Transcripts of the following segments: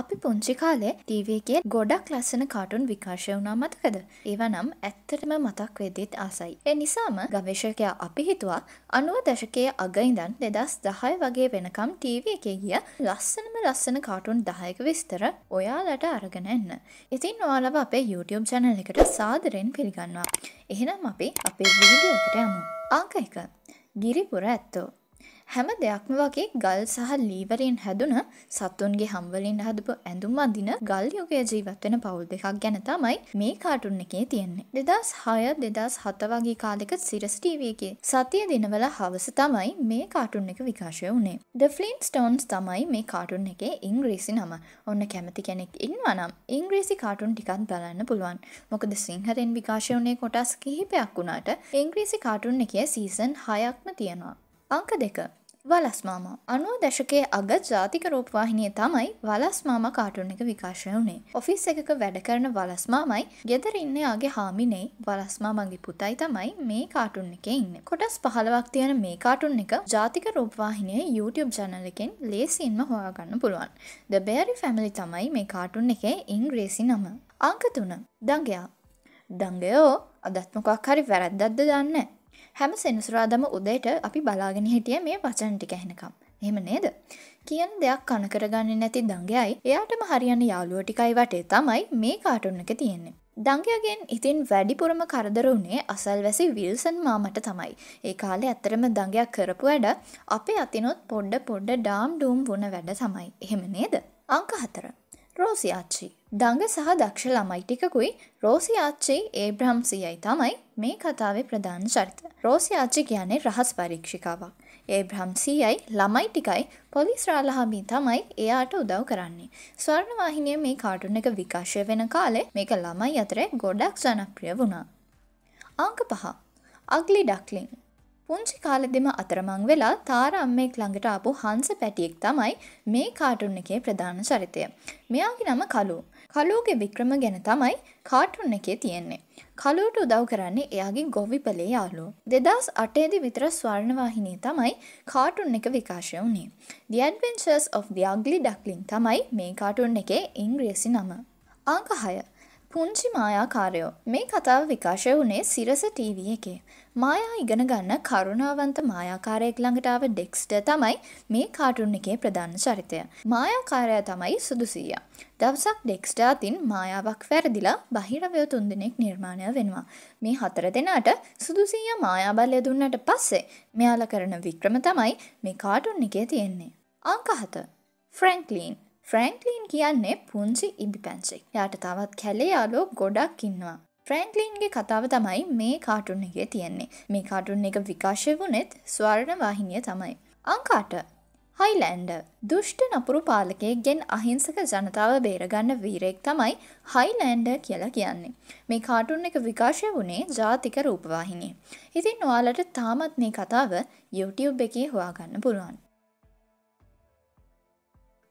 අපි පුංචි කාලේ ටීවගේ ගොඩක් ලස්සන කාටුන් විකාශය වුණා මතකද. ඒවනම් ඇත්තටම මතක් වෙදිත් ආසයි. ඒ නිසාම ගවේශකයා අපි හිතුවා අනුව දශකයේ අගයිඳන් දෙදස් දහය වගේ වෙනකම් ටීව එකේ ගිය ලස්සනම ලස්සන කාටුන් දහයක විස්තර ඔයාලට අරගෙන එන්න. ඉතින් ඔයාලව අපේ YouTube චැනල් එකට සාදරෙන් පිළිගන්නවා. එහෙනම් අපි අපේ වීඩියෝ එකට යමු. අංක එක ගිරිපුර ඇත්තෝ හැම දෙයක්ම වගේ ගල් සහ ලීවරෙන් හැදුන සත්තුන්ගේ හම්වලින් හදපු ඇඳුම් අදින ගල් යුගය ජීවත්වෙන පවුල් දෙකක් ගැන තමයි මේ කාටුන් එකේ තියෙන්නේ. දෙදස් හය දෙදස් හත වගේ කාලෙක සිරස්ටීවගේ සතිය දිනවල හවස තමයි මේ කාටුන් එක විකාශය වුණේ. ද ෆලින් ස්ටෝන්ස් තමයි මේ කාටුන් එකේ ඉංග්‍රීසි නම ඔන්න කැමති කෙනෙක් ඉන්නවනම් ඉංග්‍රීසි කාටුන් ටිකත් බලන්න පුළුවන් මොකද සිංහරෙන් විකාශය වුණේ කොටස් කිහිපයක් වුණාට ඉංග්‍රීසි කාටුන් එකේ සීසන් හයක්ම තියෙනවා. අංක දෙක වලස් මාමා අනුව දශකයේ අගත් ජාතික රූපවාහිනිය තමයි වලස් මාමා කාටුන් එක විකාශය වුණේ. ඔෆිස් එකක වැඩ කරන වලස් මාමයි ගෙදර ඉන්න යාගේ හාමිනේ වලස් මාමගේ පුතයි තමයි මේ කාටුන් එකේ ඉන්නේ. කොටස් 15ක් තියෙන මේ කාටුන් එක ජාතික රූපවාහිනියේ YouTube channel එකෙන් ලේසියෙන්ම හොයාගන්න පුළුවන්. The Berry Family තමයි මේ කාටුන් එකේ ඉංග්‍රීසි නම. අංක 3. දඟයා. දඟයෝ අදත් මොකක් හරි වැරද්දක්ද දන්නේ හැම සෙනසුරාදම උදේට අපි බලාගෙන හිටිය මේ වචන ටික ඇහෙනකම්. එහෙම නේද. කියන දෙයක් කනකරගන්න නැති දංගයයි එයාටම හරියන්න යාළුව ටිකයි වටේ තමයි මේ කාටුන්න එක තියෙන්නේ. දංගයාගෙන් ඉතින් වැඩිපුරම කරදර වුණේ අසල්වැසි විල්සන් මාමට තමයි. ඒ කාලේ ඇත්තරම දඟයක් කරපු වැඩ අපේ අතිනොත් පොඩ්ඩ පොඩ්ඩ ඩාම් ඩූම් වුණ වැඩ තමයි. එහෙම නේද. අංක හතර. රෝසි ආච්චි. දඟ සහ දක්ෂ ළමයි ටිකකුයි රෝසි ආච්චි ඒබ්‍රහම් සියයි තමයි මේ කතාවේ ප්‍රධාන චරිත. රෝසි ආච්චි කියන්නේ රහස් පරීක්ෂිකාවක්. ඒ බ්‍රහම් සීයයි ළමයි ටිකයි පොලිස් රාලහාමි තමයි එයාට උදව් කරන්නේ. ස්වර්ණවාහිනිය මේ කාටුන් එක විකාශය වෙන කාලේ මේක ළමයි අතර ගොඩක් ජනප්‍රිය වුණා. අංක පහ. අග්ලි ඩක්ලින් පුංචි කාලෙදිම අතරමං වෙලා තාර අම්මෙක් ළඟට ආපු හංස පැටියෙක් තමයි මේ කාටුන් එකේ ප්‍රධාන චරිතය. මෙයාගේ නම කලූ. කලූගේ වික්‍රම ගැන තමයි කාටුන් එකේ තියෙන්නේ. කලූට උදව් කරන්නේ එයාගේ ගොවිපලේ යාලෝ. දෙදස් අටේදි විතර ස්වර්ණවාහිනී තමයි කාටුන් එක විකාශය වුණේ. The Adventures of the Ugly Duckling තමයි මේ කාටුන් එකේ ඉංග්‍රීසි නම. අංක 6. පුංචි මායාකාරයෝ මේ කතාව විකාශය වුණේ සිරස ටීවී එකේ. මායා ඉගෙන ගන්න කරුණාවන්ත මායාකාරයෙක් ළඟට ආව ඩෙක්ස්ටර් තමයි මේ කාටුන් එකේ ප්‍රධාන චරිතය. මායාකාරයා තමයි සුදුසීයා. දවසක් ඩෙක්ස්ටර් අතින් මායාවක් වැරදිලා බහිරවය තුන්දෙනෙක් නිර්මාණය වෙනවා. මේ හතර දෙනාට සුදුසීයා මායාබලය දුන්නට පස්සේ මෙයාලා කරන වික්‍රම තමයි මේ කාටුන් එකේ තියෙන්නේ. අංක 7. ෆ්‍රැන්ක්ලින් ෆ්‍රෑන්ක්ලීන් කියන්නේ පුංචි ඉබි පැංචෙක්. යාට තවත් කැලේ යාලෝ ගොඩක් ඉන්නවා. ෆ්‍රෑන්ක්ලින්ගේ කතාව තමයි මේ කාටුන් එකේ තියෙන්නේ. මේ කාටුන් එක විකාශය වුණෙත් ස්වර්ණ වාහිනිය තමයි. අංකාට හයිලෑන්ඩ දුෂ්ට නපුරු පාලකයෙක්ගෙන් අහිංසක ජනතාව බේරගන්න වීරෙක් තමයි හයිලෑන්ඩ කියලා කියන්නේ. මේ කාටුන් එක විකාශය වුණේ ජාතික රූපවාහිනී. ඉතින් ඔයාලට තාමත් මේ කතාව YouTube එකේ හොයාගන්න පුළුවන්.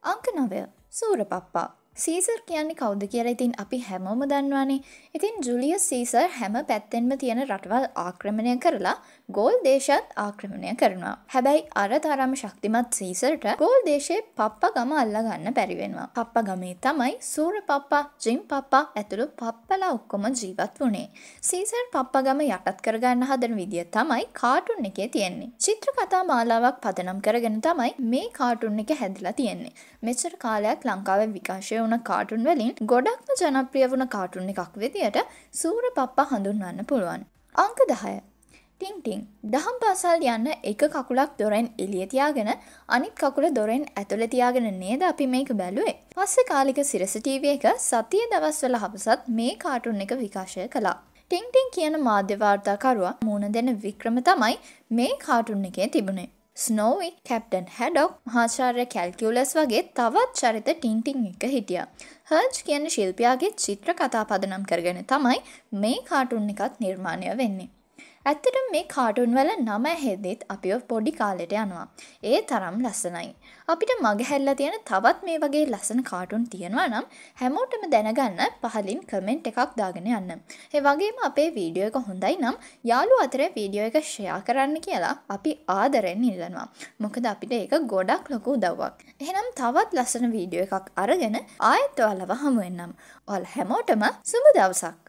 a n c h e Novel, s o l o Papa. Caesar කියන්නේ කවුද කියලා ඉතින් අපි හැමෝම දන්නවානේ. ඉතින් ජුලියස් සීසර් හැම පැත්තෙන්ම තියෙන රටවල් ආක්‍රමණය කරලා ගෝල් දේශත් ආක්‍රමණය කරනවා. හැබැයි අර තරම් ශක්තිමත් සීසර්ට ගෝල් දේශයේ පප්ප ගම අල්ලගන්න බැරිවෙනවා. පප්ප ගමේ තමයි සූර පප්පා ජිම් පප්පා ඇතුළු පප්පලා ඔක්කොම ජීවත් වුණේ. සීසර් පප්ප ගම යටත් කරගන්න හදන විදිය තමයි කාටුන් එකේ තියෙන්නේ. චිත්‍ර කතා මාලාවක් පදනම් කරගෙන තමයි මේ කාටුන් එක හැදිලා තියෙන්නේ. මෙච්චර කාලයක් ලංකාවේ විකාශය වුණ කාටුන් වලින් ගොඩක්ම ජනප්‍රිය වුණ කාටුන් එකක් වෙදියට සූර පප්පා හඳුන්වන්න පුළුවන්. අංක දහය. ටිංටිං දහම් පාසල් යන්න එක කකුලක් දොරෙන් එලිය තියාගෙන අනිත් කකුල දොරෙන් ඇතුළ තියාගෙන නේද අපි මේක බැලුවේ. පස්සෙ කාලික සිරසටීව එක සතිය දවස්වල හපසත් මේ කාටුන් එක විකාශය කළා. ටිංටිං කියන මාධ්‍යවාර්තාකරුවා මුණ දෙන වික්‍රම තමයි මේ කාටුන් එකේ තිබුණේ. ස්නෝවි කැප්ටන් හැඩොක් මහාචාර්ය කැල්කියුලස් වගේ තවත් චරිත ටින්ටිං එක හිටිය. හර්ජ් කියන ශිල්පයාගේ චිත්‍ර කතා පදනම් කරගෙන තමයි මේ කාටුන් එකත් නිර්මාණය වෙන්නේ. ඇත්තටම මේ කාටුන් වල නම ඇහෙද්දිත් අපිව පොඩි කාලෙට යනවා. ඒ තරම් ලස්සනයි. අපිට මගහැල්ලා තියෙන තවත් මේ වගේ ලස්සන කාටුන් තියෙනවා නම් හැමෝටම දැනගන්න පහලින් කමෙන්ට් එකක් දාගෙන යන්න. ඒ වගේම අපේ වීඩියෝ එක හොඳයි නම් යාළුවෝ අතර වීඩියෝ එක ෂෙයා කරන්න කියලා අපි ආදරෙන් ඉල්ලනවා. මොකද අපිට ඒක ගොඩක් ලොකු උදව්වක්. එහෙනම් තවත් ලස්සන වීඩියෝ එකක් අරගෙන ආයෙත් ඔයාලව හමුවෙන්නම්. ඔයාලා හැමෝටම සුබ දවසක්.